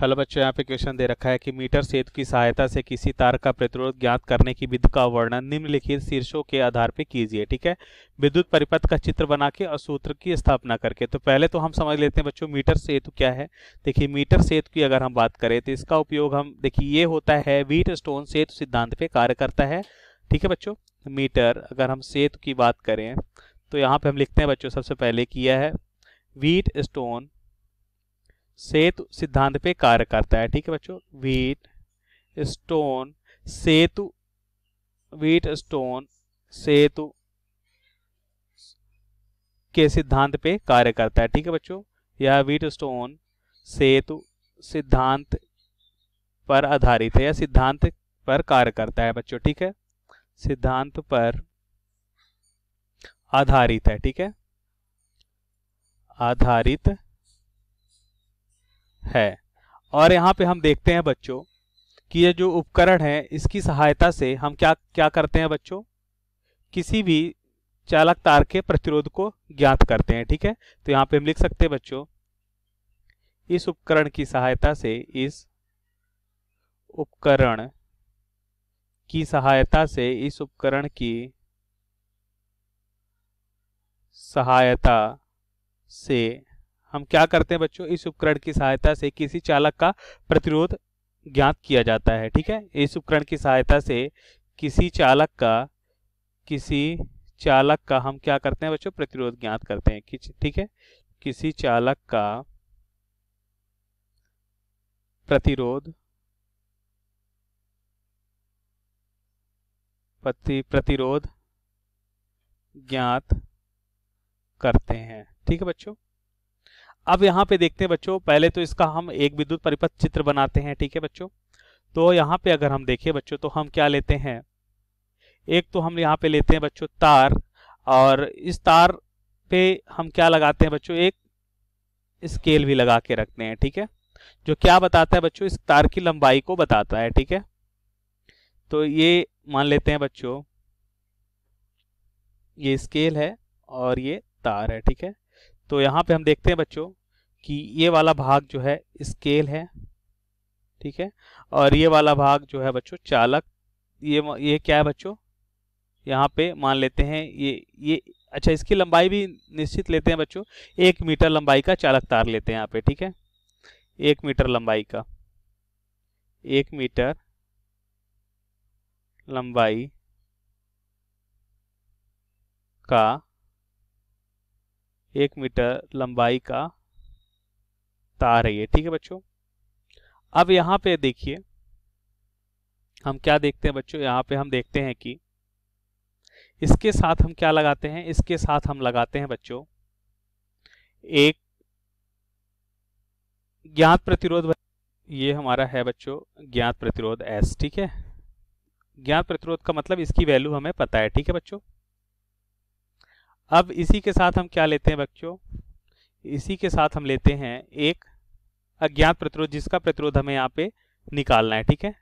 hello बच्चों यहाँ पे क्वेश्चन दे रखा है कि मीटर सेतु की सहायता से किसी तार का प्रतिरोध ज्ञात करने की विधि का वर्णन निम्नलिखित शीर्षों के आधार पे कीजिए ठीक है विद्युत परिपथ का चित्र बना के और सूत्र की स्थापना करके तो पहले तो हम समझ लेते हैं बच्चों मीटर सेतु क्या है देखिए मीटर सेतु की अगर हम बात करें तो इसका उपयोग हम देखिए ये होता है वीट स्टोन सेतु सिद्धांत पे कार्य करता है ठीक है बच्चों मीटर अगर हम सेतु की बात करें तो यहाँ पे हम लिखते हैं बच्चों सबसे पहले किया है वीट स्टोन सेतु सिद्धांत पे कार्य करता है ठीक है बच्चों वीट स्टोन सेतु वीट स्टोन सेतु के सिद्धांत पे कार्य करता है ठीक है बच्चों यह वीट स्टोन सेतु सिद्धांत पर आधारित है या सिद्धांत पर कार्य करता है बच्चों ठीक है सिद्धांत पर आधारित है ठीक है आधारित है और यहाँ पे हम देखते हैं बच्चों कि ये जो उपकरण है इसकी सहायता से हम क्या क्या करते हैं बच्चों किसी भी चालक तार के प्रतिरोध को ज्ञात करते हैं ठीक है तो यहाँ पे हम लिख सकते हैं बच्चों इस उपकरण की सहायता से इस उपकरण की सहायता से इस उपकरण की सहायता से हम क्या करते हैं बच्चों इस उपकरण की सहायता से किसी चालक का प्रतिरोध ज्ञात किया जाता है ठीक है इस उपकरण की सहायता से किसी चालक का किसी चालक का हम क्या करते हैं बच्चों प्रतिरोध ज्ञात करते हैं ठीक है किसी चालक का प्रतिरोध प्रति प्रतिरोध ज्ञात करते हैं ठीक है बच्चों अब यहाँ पे देखते हैं बच्चों पहले तो इसका हम एक विद्युत परिपथ चित्र बनाते हैं ठीक है बच्चों तो यहाँ पे अगर हम देखें बच्चों तो हम क्या लेते हैं एक तो हम यहाँ पे लेते हैं बच्चों तार और इस तार पे हम क्या लगाते हैं बच्चों एक स्केल भी लगा के रखते हैं ठीक है जो क्या बताता है बच्चों इस तार की लंबाई को बताता है ठीक है तो ये मान लेते हैं बच्चों ये स्केल है और ये तार है ठीक है तो यहाँ पे हम देखते हैं बच्चों कि ये वाला भाग जो है स्केल है ठीक है और ये वाला भाग जो है बच्चों चालक ये ये क्या है बच्चों यहाँ पे मान लेते हैं ये ये अच्छा इसकी लंबाई भी निश्चित लेते हैं बच्चों एक मीटर लंबाई का चालक तार लेते हैं यहाँ पे ठीक है एक मीटर लंबाई का एक मीटर लंबाई का एक मीटर लंबाई का तार है ये ठीक है बच्चों अब यहाँ पे देखिए हम क्या देखते हैं बच्चों यहाँ पे हम देखते हैं कि इसके साथ हम क्या लगाते हैं इसके साथ हम लगाते हैं बच्चों एक ज्ञात प्रतिरोध ये हमारा है बच्चों ज्ञात प्रतिरोध एस ठीक है ज्ञात प्रतिरोध का मतलब इसकी वैल्यू हमें पता है ठीक है बच्चों अब इसी के साथ हम क्या लेते हैं बच्चों इसी के साथ हम लेते हैं एक अज्ञात प्रतिरोध जिसका प्रतिरोध हमें यहाँ पे निकालना है ठीक है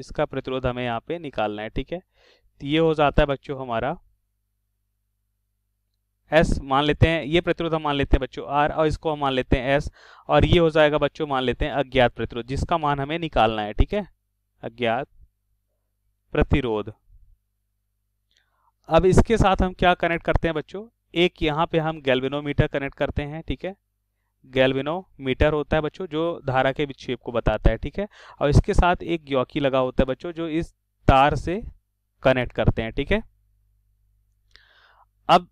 इसका प्रतिरोध हमें यहाँ पे निकालना है ठीक है तो ये हो जाता है बच्चों हमारा एस मान लेते हैं ये प्रतिरोध हम मान लेते हैं बच्चों आर और इसको हम मान लेते हैं एस और ये हो जाएगा बच्चों मान लेते हैं अज्ञात प्रतिरोध जिसका मान हमें निकालना है ठीक है अज्ञात प्रतिरोध अब इसके साथ हम क्या कनेक्ट करते हैं बच्चों एक यहाँ पे हम गैल्वेनोमीटर कनेक्ट करते हैं ठीक है गैल्वेनोमीटर होता है बच्चों जो धारा के विक्षेप को बताता है ठीक है और इसके साथ एक ग्योकी लगा होता है बच्चों जो इस तार से कनेक्ट करते हैं ठीक है अब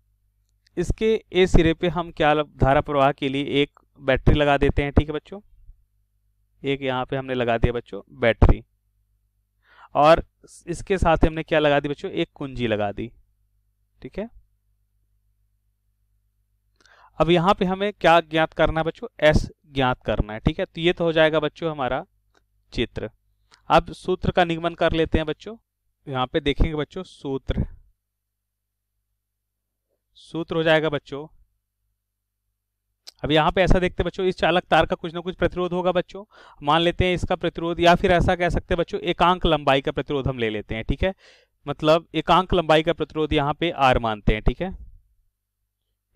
इसके ए सिरे पे हम क्या धारा प्रवाह के लिए एक बैटरी लगा देते हैं ठीक है बच्चों एक यहाँ पे हमने लगा दिया बच्चों बैटरी और इसके साथ हमने क्या लगा दी बच्चों एक कुंजी लगा दी ठीक है अब यहां पे हमें क्या ज्ञात करना है बच्चों एस ज्ञात करना है ठीक है तो ये तो हो जाएगा बच्चों हमारा चित्र अब सूत्र का निगमन कर लेते हैं बच्चों यहाँ पे देखेंगे बच्चों सूत्र सूत्र हो जाएगा बच्चों अब यहाँ पे ऐसा देखते हैं बच्चों इस चालक तार का कुछ ना कुछ प्रतिरोध होगा बच्चों मान लेते हैं इसका प्रतिरोध या फिर ऐसा कह सकते हैं बच्चों एकांक लंबाई का प्रतिरोध हम ले लेते हैं ठीक है मतलब एकांक लंबाई का प्रतिरोध यहाँ पे आर मानते हैं ठीक है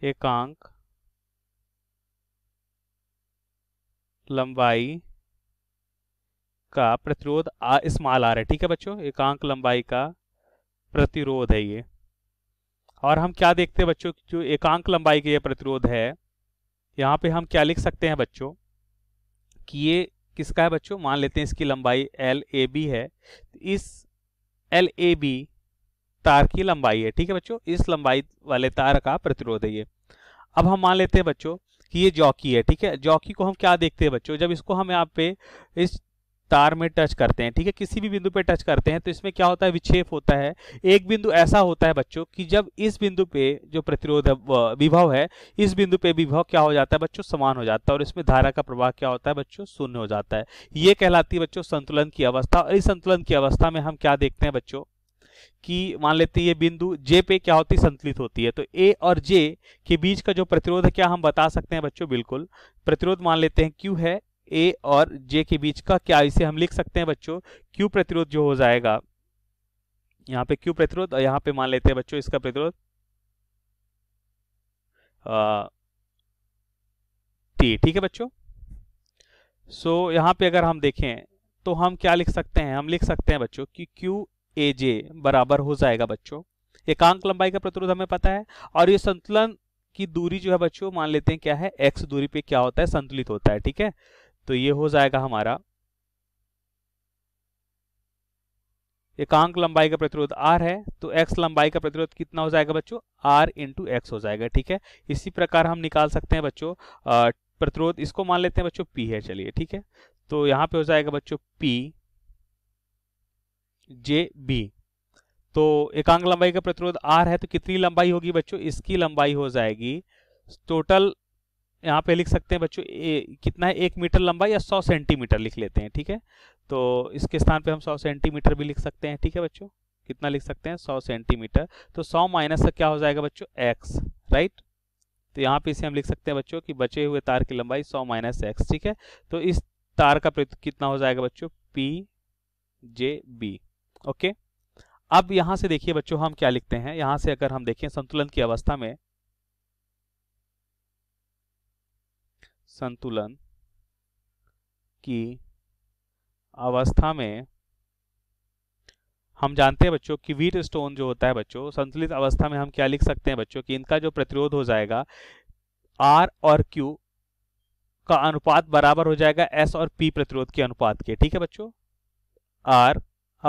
एकांक लंबाई का प्रतिरोध स्मॉल आर है ठीक है बच्चों एकांक लंबाई का प्रतिरोध है ये और हम क्या देखते हैं बच्चों जो एकांक लंबाई का ये प्रतिरोध है यहाँ पे हम क्या लिख सकते हैं बच्चों कि ये किसका है बच्चों मान लेते हैं इसकी लंबाई एल ए बी है इस एल ए बी तार की लंबाई है ठीक है बच्चों इस लंबाई वाले तार का प्रतिरोध है ये अब हम मान लेते हैं बच्चों कि ये जॉकी है ठीक है जॉकी को हम क्या देखते हैं बच्चों जब इसको हम यहाँ पे इस तार में टच करते हैं ठीक है किसी भी बिंदु पे टच करते हैं तो इसमें क्या होता है विक्षेप होता है एक बिंदु ऐसा होता है बच्चों कि जब इस बिंदु पे जो प्रतिरोध विभव है इस बिंदु पे विभव क्या हो जाता है बच्चों समान हो जाता है और इसमें धारा का प्रवाह क्या होता है बच्चों शून्य हो जाता है ये कहलाती है बच्चों संतुलन की अवस्था और इस संतुलन की अवस्था में हम क्या देखते हैं बच्चों कि मान लेते हैं ये बिंदु जे पे क्या होती है संतुलित होती है तो ए और जे के बीच का जो प्रतिरोध है क्या हम बता सकते हैं बच्चों बिल्कुल प्रतिरोध मान लेते हैं क्यू है ए और जे के बीच का क्या इसे हम लिख सकते हैं बच्चों क्यू प्रतिरोध जो हो जाएगा यहाँ पे क्यू प्रतिरोध और यहाँ पे मान लेते हैं बच्चों इसका प्रतिरोध टी ठीक है बच्चों सो so, यहाँ पे अगर हम देखें तो हम क्या लिख सकते हैं हम लिख सकते हैं बच्चों कि क्यू ए जे बराबर हो जाएगा बच्चों एकांक लंबाई का प्रतिरोध हमें पता है और ये संतुलन की दूरी जो है बच्चों मान लेते हैं क्या है एक्स दूरी पे क्या होता है संतुलित होता है ठीक है तो ये हो जाएगा हमारा एकांक लंबाई का प्रतिरोध आर है तो एक्स लंबाई का प्रतिरोध कितना हो जाएगा बच्चों आर इंटू एक्स हो जाएगा ठीक है इसी प्रकार हम निकाल सकते हैं बच्चों प्रतिरोध इसको मान लेते हैं बच्चों पी है चलिए ठीक है तो यहाँ पे हो जाएगा बच्चों पी जे बी तो एकांक लंबाई का प्रतिरोध आर है तो कितनी लंबाई होगी बच्चों इसकी लंबाई हो जाएगी टोटल यहाँ पे लिख सकते हैं बच्चों कितना है एक मीटर लंबा या सौ सेंटीमीटर लिख लेते हैं ठीक है तो इसके स्थान पे हम सौ सेंटीमीटर भी लिख सकते हैं ठीक है बच्चों कितना लिख सकते हैं सौ सेंटीमीटर तो सौ माइनस का क्या हो जाएगा बच्चों एक्स राइट तो यहाँ पे इसे हम लिख सकते हैं बच्चों की बचे हुए तार की लंबाई सौ माइनस ठीक है तो इस तार का कितना हो जाएगा बच्चों पी जे बी ओके अब यहाँ से देखिए बच्चों हम क्या लिखते हैं यहाँ से अगर हम देखें संतुलन की अवस्था में संतुलन की अवस्था में हम जानते हैं बच्चों कि वीट स्टोन जो होता है बच्चों संतुलित अवस्था में हम क्या लिख सकते हैं बच्चों कि इनका जो प्रतिरोध हो जाएगा आर और क्यू का अनुपात बराबर हो जाएगा एस और पी प्रतिरोध के अनुपात के ठीक है बच्चों आर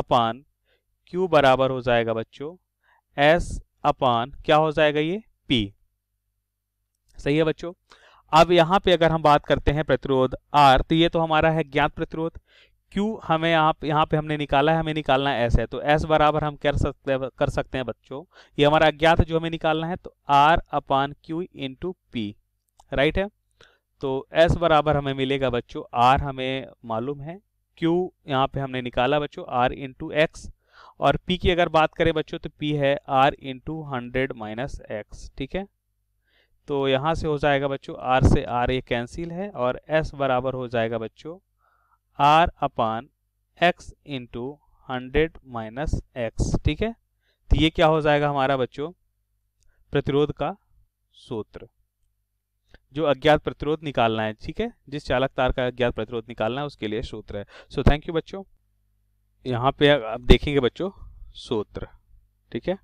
अपान क्यू बराबर हो जाएगा बच्चों एस अपान क्या हो जाएगा ये पी सही है बच्चों अब यहाँ पे अगर हम बात करते हैं प्रतिरोध आर तो ये तो हमारा है ज्ञात प्रतिरोध क्यू हमें आप यहाँ पे हमने निकाला है हमें निकालना है एस है तो एस बराबर हम कर सकते कर सकते हैं बच्चों ये हमारा अज्ञात जो हमें निकालना है तो R upon Q into P right है तो एस बराबर हमें मिलेगा बच्चों आर हमें मालूम है क्यू यहाँ पे हमने निकाला बच्चों आर इंटू एक्स और पी की अगर बात करें बच्चों तो पी है R into hundred minus X ठीक है तो यहाँ से हो जाएगा बच्चों आर से आर ये कैंसिल है और एस बराबर हो जाएगा बच्चों R upon X into hundred minus X ठीक है तो ये क्या हो जाएगा हमारा बच्चों प्रतिरोध का सूत्र जो अज्ञात प्रतिरोध निकालना है ठीक है जिस चालक तार का अज्ञात प्रतिरोध निकालना है उसके लिए सूत्र है सो थैंक यू बच्चों यहाँ पे आप देखेंगे बच्चों सूत्र ठीक है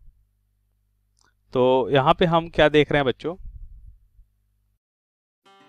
तो यहाँ पे हम क्या देख रहे हैं बच्चों